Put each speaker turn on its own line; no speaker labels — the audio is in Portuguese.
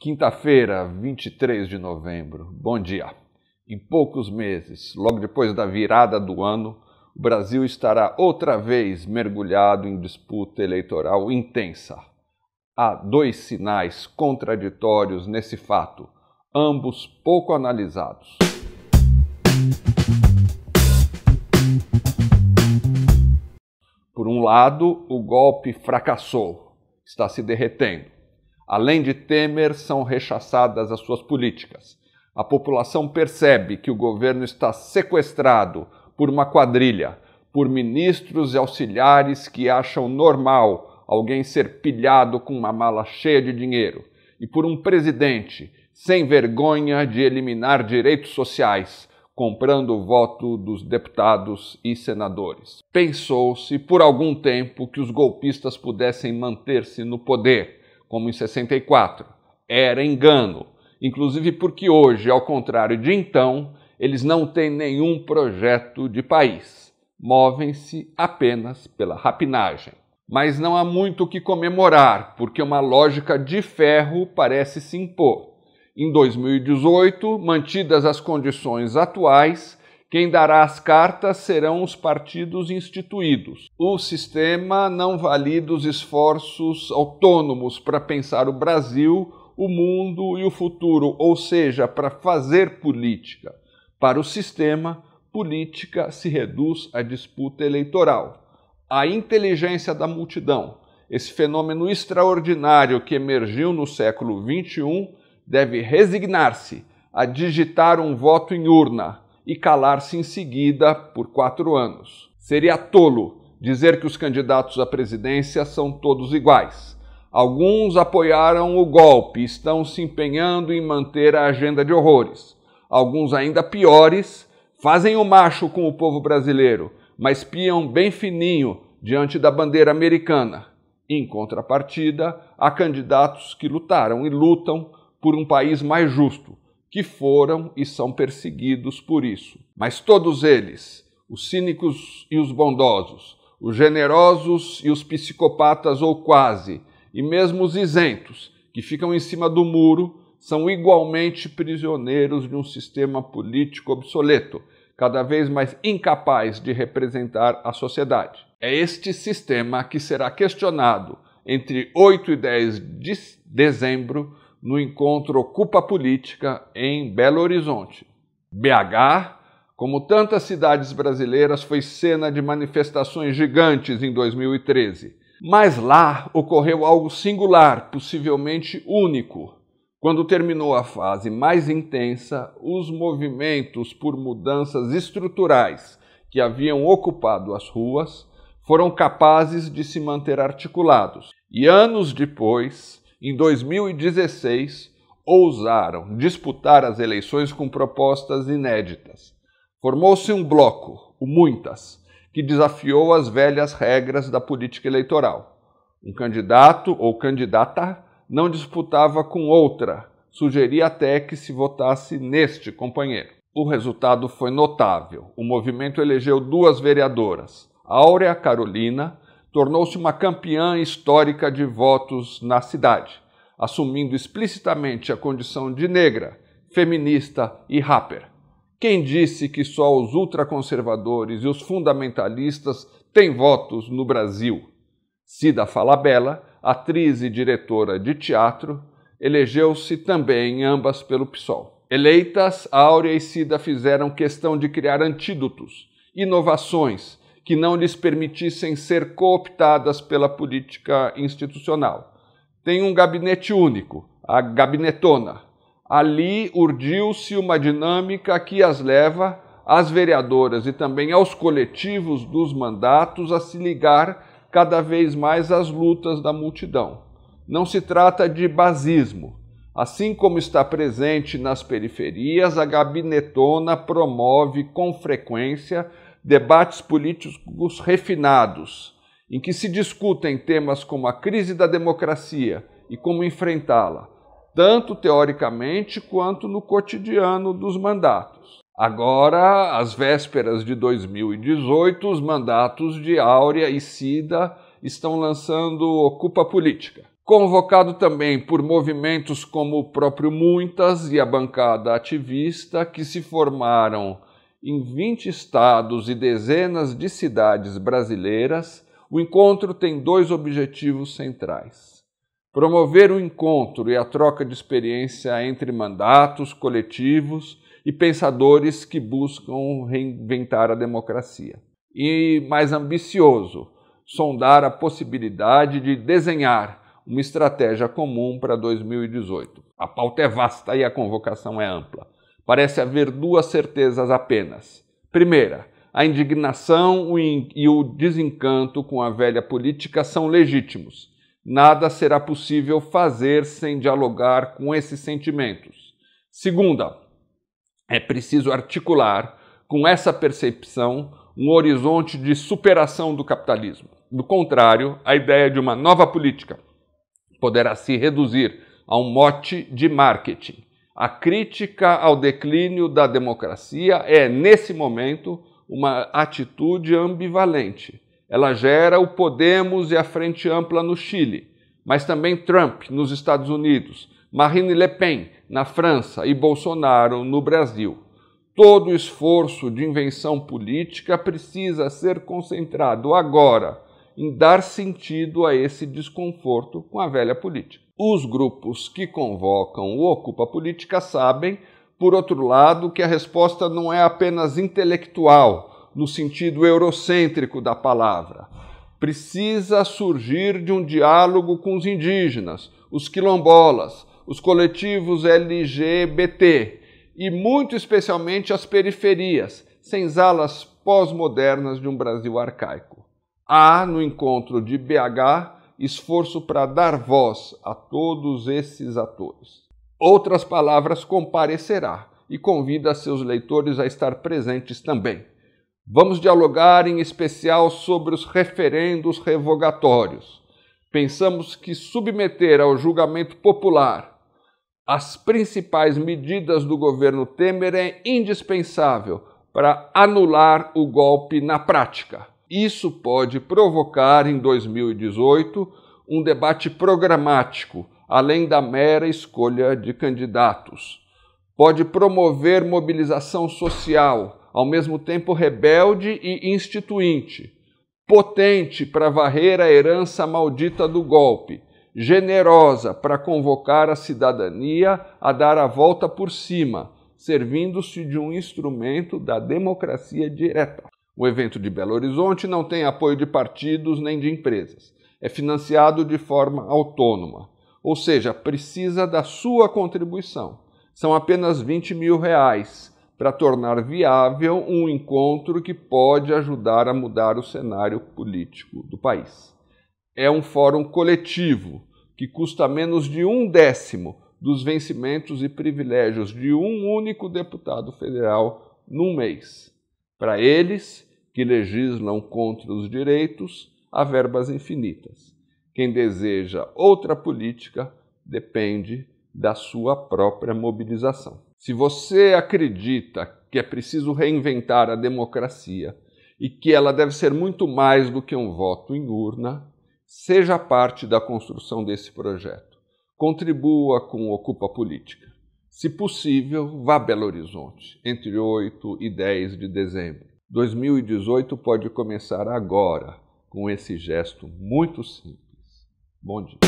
Quinta-feira, 23 de novembro. Bom dia. Em poucos meses, logo depois da virada do ano, o Brasil estará outra vez mergulhado em disputa eleitoral intensa. Há dois sinais contraditórios nesse fato, ambos pouco analisados. Por um lado, o golpe fracassou, está se derretendo Além de Temer, são rechaçadas as suas políticas. A população percebe que o governo está sequestrado por uma quadrilha, por ministros e auxiliares que acham normal alguém ser pilhado com uma mala cheia de dinheiro, e por um presidente sem vergonha de eliminar direitos sociais, comprando o voto dos deputados e senadores. Pensou-se por algum tempo que os golpistas pudessem manter-se no poder como em 64. Era engano. Inclusive porque hoje, ao contrário de então, eles não têm nenhum projeto de país. Movem-se apenas pela rapinagem. Mas não há muito o que comemorar, porque uma lógica de ferro parece se impor. Em 2018, mantidas as condições atuais, quem dará as cartas serão os partidos instituídos. O sistema não valida os esforços autônomos para pensar o Brasil, o mundo e o futuro, ou seja, para fazer política. Para o sistema, política se reduz à disputa eleitoral. A inteligência da multidão, esse fenômeno extraordinário que emergiu no século XXI, deve resignar-se a digitar um voto em urna e calar-se em seguida por quatro anos. Seria tolo dizer que os candidatos à presidência são todos iguais. Alguns apoiaram o golpe e estão se empenhando em manter a agenda de horrores. Alguns, ainda piores, fazem o macho com o povo brasileiro, mas piam bem fininho diante da bandeira americana. Em contrapartida, há candidatos que lutaram e lutam por um país mais justo, que foram e são perseguidos por isso. Mas todos eles, os cínicos e os bondosos, os generosos e os psicopatas ou quase, e mesmo os isentos, que ficam em cima do muro, são igualmente prisioneiros de um sistema político obsoleto, cada vez mais incapaz de representar a sociedade. É este sistema que será questionado entre 8 e 10 de dezembro no encontro Ocupa Política em Belo Horizonte. BH, como tantas cidades brasileiras, foi cena de manifestações gigantes em 2013. Mas lá ocorreu algo singular, possivelmente único. Quando terminou a fase mais intensa, os movimentos por mudanças estruturais que haviam ocupado as ruas foram capazes de se manter articulados. E anos depois, em 2016, ousaram disputar as eleições com propostas inéditas. Formou-se um bloco, o Muitas, que desafiou as velhas regras da política eleitoral. Um candidato ou candidata não disputava com outra, sugeria até que se votasse neste companheiro. O resultado foi notável. O movimento elegeu duas vereadoras, Áurea Carolina tornou-se uma campeã histórica de votos na cidade, assumindo explicitamente a condição de negra, feminista e rapper. Quem disse que só os ultraconservadores e os fundamentalistas têm votos no Brasil? Cida Falabella, atriz e diretora de teatro, elegeu-se também ambas pelo PSOL. Eleitas, Áurea e Cida fizeram questão de criar antídotos, inovações que não lhes permitissem ser cooptadas pela política institucional. Tem um gabinete único, a gabinetona. Ali urdiu-se uma dinâmica que as leva às vereadoras e também aos coletivos dos mandatos a se ligar cada vez mais às lutas da multidão. Não se trata de basismo. Assim como está presente nas periferias, a gabinetona promove com frequência debates políticos refinados, em que se discutem temas como a crise da democracia e como enfrentá-la, tanto teoricamente quanto no cotidiano dos mandatos. Agora, às vésperas de 2018, os mandatos de Áurea e Cida estão lançando Ocupa Política. Convocado também por movimentos como o próprio Muitas e a bancada ativista, que se formaram em 20 estados e dezenas de cidades brasileiras, o encontro tem dois objetivos centrais: promover o encontro e a troca de experiência entre mandatos coletivos e pensadores que buscam reinventar a democracia. E, mais ambicioso, sondar a possibilidade de desenhar uma estratégia comum para 2018. A pauta é vasta e a convocação é ampla parece haver duas certezas apenas. Primeira, a indignação e o desencanto com a velha política são legítimos. Nada será possível fazer sem dialogar com esses sentimentos. Segunda, é preciso articular com essa percepção um horizonte de superação do capitalismo. Do contrário, a ideia de uma nova política poderá se reduzir a um mote de marketing. A crítica ao declínio da democracia é, nesse momento, uma atitude ambivalente. Ela gera o Podemos e a Frente Ampla no Chile, mas também Trump nos Estados Unidos, Marine Le Pen na França e Bolsonaro no Brasil. Todo esforço de invenção política precisa ser concentrado agora em dar sentido a esse desconforto com a velha política. Os grupos que convocam o Ocupa Política sabem, por outro lado, que a resposta não é apenas intelectual, no sentido eurocêntrico da palavra. Precisa surgir de um diálogo com os indígenas, os quilombolas, os coletivos LGBT e, muito especialmente, as periferias, senzalas pós-modernas de um Brasil arcaico. Há, no encontro de BH, esforço para dar voz a todos esses atores. Outras palavras, comparecerá e convida seus leitores a estar presentes também. Vamos dialogar em especial sobre os referendos revogatórios. Pensamos que submeter ao julgamento popular as principais medidas do governo Temer é indispensável para anular o golpe na prática. Isso pode provocar, em 2018, um debate programático, além da mera escolha de candidatos. Pode promover mobilização social, ao mesmo tempo rebelde e instituinte, potente para varrer a herança maldita do golpe, generosa para convocar a cidadania a dar a volta por cima, servindo-se de um instrumento da democracia direta. O evento de Belo Horizonte não tem apoio de partidos nem de empresas. É financiado de forma autônoma, ou seja, precisa da sua contribuição. São apenas 20 mil reais para tornar viável um encontro que pode ajudar a mudar o cenário político do país. É um fórum coletivo que custa menos de um décimo dos vencimentos e privilégios de um único deputado federal num mês. Para eles, que legislam contra os direitos, a verbas infinitas. Quem deseja outra política depende da sua própria mobilização. Se você acredita que é preciso reinventar a democracia e que ela deve ser muito mais do que um voto em urna, seja parte da construção desse projeto. Contribua com Ocupa Política. Se possível, vá a Belo Horizonte, entre 8 e 10 de dezembro. 2018 pode começar agora com esse gesto muito simples. Bom dia.